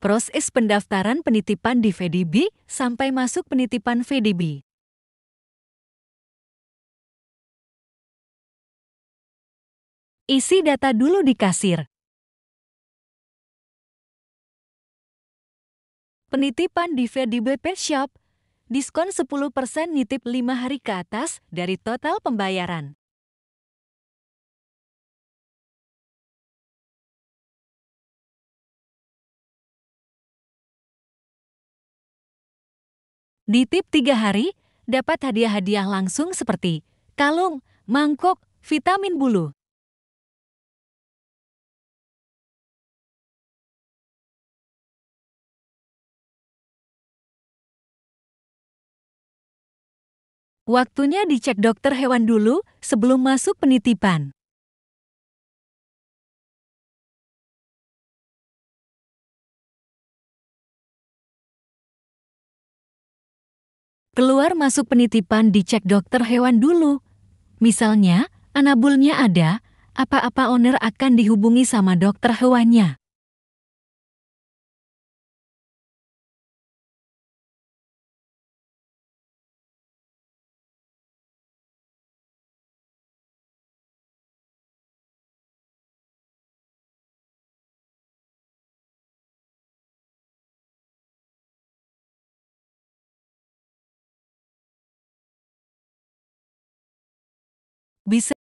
proses pendaftaran penitipan di VDB sampai masuk penitipan VDB. Isi data dulu di kasir. Penitipan di VDB Pet Shop, diskon 10% nitip 5 hari ke atas dari total pembayaran. Di tip 3 hari, dapat hadiah-hadiah langsung seperti kalung, mangkok, vitamin bulu. Waktunya dicek dokter hewan dulu sebelum masuk penitipan. Keluar masuk penitipan dicek dokter hewan dulu. Misalnya, anabulnya ada, apa-apa owner akan dihubungi sama dokter hewannya. விச